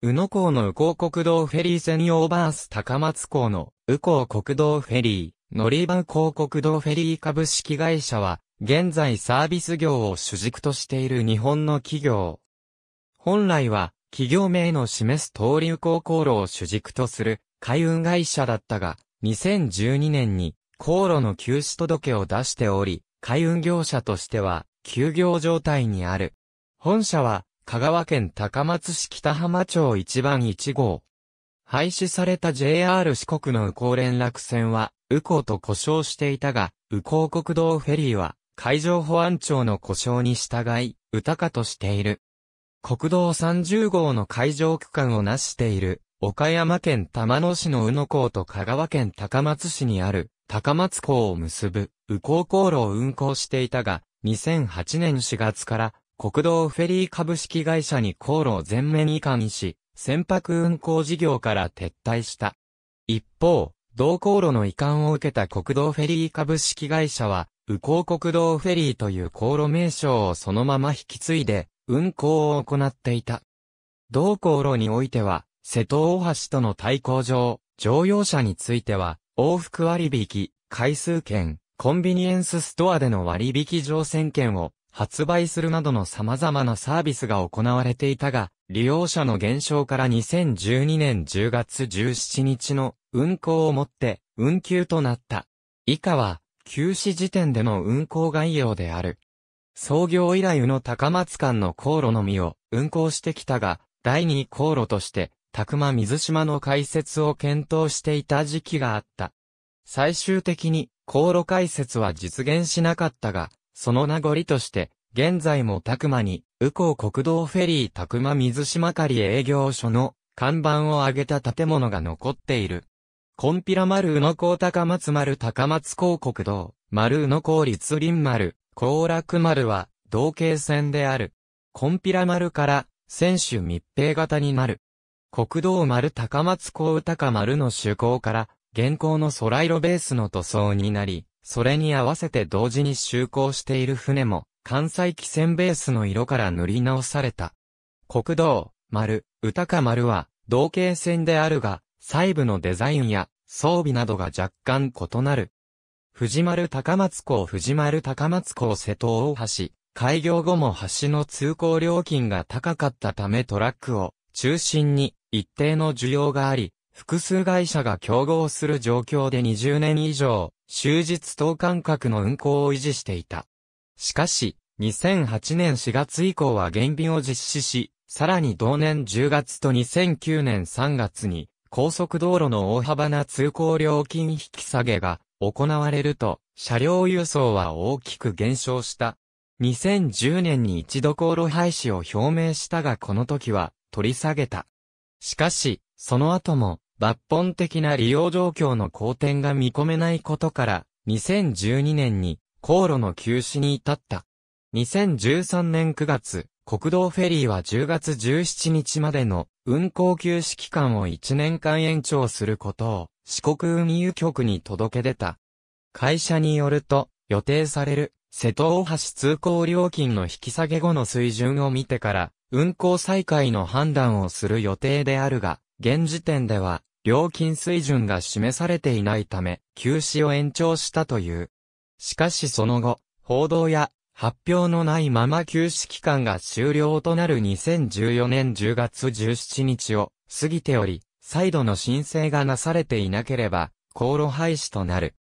宇野港の宇港国道フェリー専用バース高松港の宇港国道フェリー、乗り場宇港国道フェリー株式会社は、現在サービス業を主軸としている日本の企業。本来は、企業名の示す通り宇港航路を主軸とする海運会社だったが、2012年に航路の休止届を出しており、海運業者としては休業状態にある。本社は香川県高松市北浜町一番一号。廃止された JR 四国の宇航連絡船は、宇航と故障していたが、宇航国道フェリーは、海上保安庁の故障に従い、宇高としている。国道30号の海上区間をなしている、岡山県玉野市の宇野港と香川県高松市にある、高松港を結ぶ、宇航航路を運航していたが、2008年4月から国道フェリー株式会社に航路を全面移管し、船舶運航事業から撤退した。一方、同航路の移管を受けた国道フェリー株式会社は、右航国道フェリーという航路名称をそのまま引き継いで、運航を行っていた。同航路においては、瀬戸大橋との対抗上、乗用車については、往復割引、回数券、コンビニエンスストアでの割引乗船券を発売するなどの様々なサービスが行われていたが、利用者の減少から2012年10月17日の運行をもって運休となった。以下は、休止時点での運行概要である。創業以来の高松間の航路のみを運行してきたが、第二航路として、宅間水島の開設を検討していた時期があった。最終的に、航路開設は実現しなかったが、その名残として、現在も宅間に、右港国道フェリー宅間水島狩営業所の看板を挙げた建物が残っている。コンピラ丸宇野港高松丸高松港国道、丸宇野港立林丸、高楽丸は、同型線である。コンピラ丸から、選手密閉型になる。国道丸高松港高丸の主港から、現行の空色ベースの塗装になり、それに合わせて同時に就航している船も、関西汽船ベースの色から塗り直された。国道、丸、歌か丸は、同型線であるが、細部のデザインや装備などが若干異なる。藤丸高松港藤丸高松港瀬戸大橋、開業後も橋の通行料金が高かったためトラックを中心に一定の需要があり、複数会社が競合する状況で20年以上、終日等間隔の運行を維持していた。しかし、2008年4月以降は減便を実施し、さらに同年10月と2009年3月に、高速道路の大幅な通行料金引き下げが行われると、車両輸送は大きく減少した。2010年に一度航路廃止を表明したがこの時は取り下げた。しかし、その後も抜本的な利用状況の好転が見込めないことから、2012年に航路の休止に至った。2013年9月、国道フェリーは10月17日までの運行休止期間を1年間延長することを四国運輸局に届け出た。会社によると、予定される瀬戸大橋通行料金の引き下げ後の水準を見てから、運行再開の判断をする予定であるが、現時点では、料金水準が示されていないため、休止を延長したという。しかしその後、報道や発表のないまま休止期間が終了となる2014年10月17日を過ぎており、再度の申請がなされていなければ、航路廃止となる。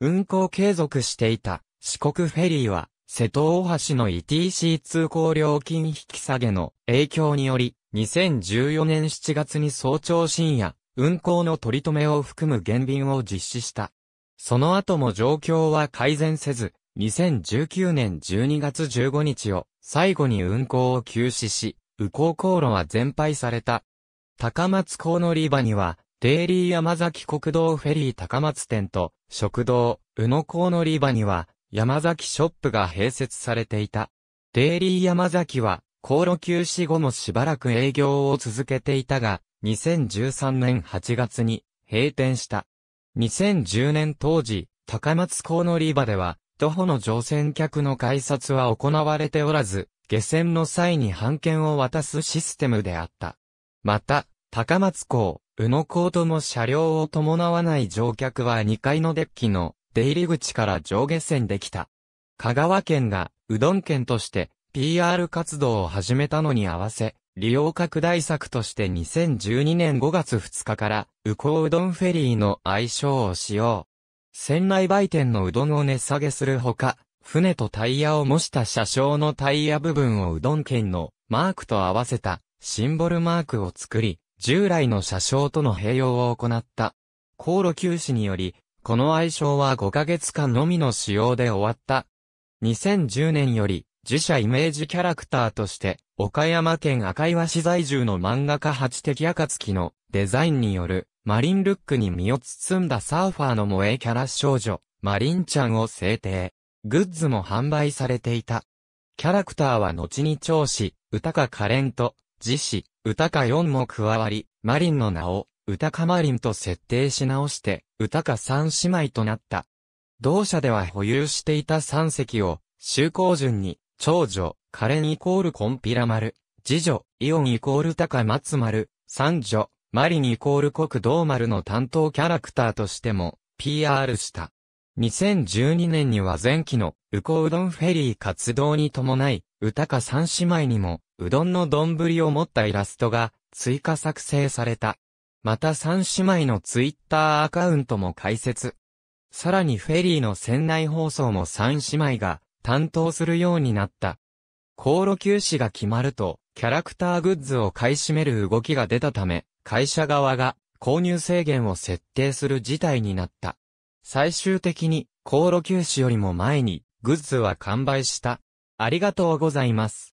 運行継続していた四国フェリーは、瀬戸大橋の ETC 通行料金引き下げの影響により、2014年7月に早朝深夜、運行の取り留めを含む減便を実施した。その後も状況は改善せず、2019年12月15日を最後に運行を休止し、右行航路は全廃された。高松港のリバには、デイリー山崎国道フェリー高松店と、食堂、宇野港のリバには、山崎ショップが併設されていた。デイリー山崎は、航路休止後もしばらく営業を続けていたが、2013年8月に閉店した。2010年当時、高松港のリバでは、徒歩の乗船客の改札は行われておらず、下船の際に半券を渡すシステムであった。また、高松港、宇野港とも車両を伴わない乗客は2階のデッキの出入り口から上下線できた。香川県がうどん県として PR 活動を始めたのに合わせ、利用拡大策として2012年5月2日から、ウコうどんフェリーの愛称を使用。船内売店のうどんを値下げするほか、船とタイヤを模した車掌のタイヤ部分をうどん券のマークと合わせたシンボルマークを作り、従来の車掌との併用を行った。航路休止により、この愛称は5ヶ月間のみの使用で終わった。2010年より、自社イメージキャラクターとして、岡山県赤岩市在住の漫画家八敵暁のデザインによるマリンルックに身を包んだサーファーの萌えキャラ少女、マリンちゃんを制定。グッズも販売されていた。キャラクターは後に長子、歌かカレンと、自子、歌か4も加わり、マリンの名を、歌かマリンと設定し直して、歌か3姉妹となった。同社では保有していた3隻を、就航順に、長女、カレンイコールコンピラ丸、次女、イオンイコール高松丸、三女、マリンイコール国道丸の担当キャラクターとしても PR した。2012年には前期のウコうどんフェリー活動に伴い、歌か三姉妹にもうどんの丼を持ったイラストが追加作成された。また三姉妹のツイッターアカウントも開設。さらにフェリーの船内放送も三姉妹が担当するようになった。航路休止が決まると、キャラクターグッズを買い占める動きが出たため、会社側が購入制限を設定する事態になった。最終的に、航路休止よりも前に、グッズは完売した。ありがとうございます。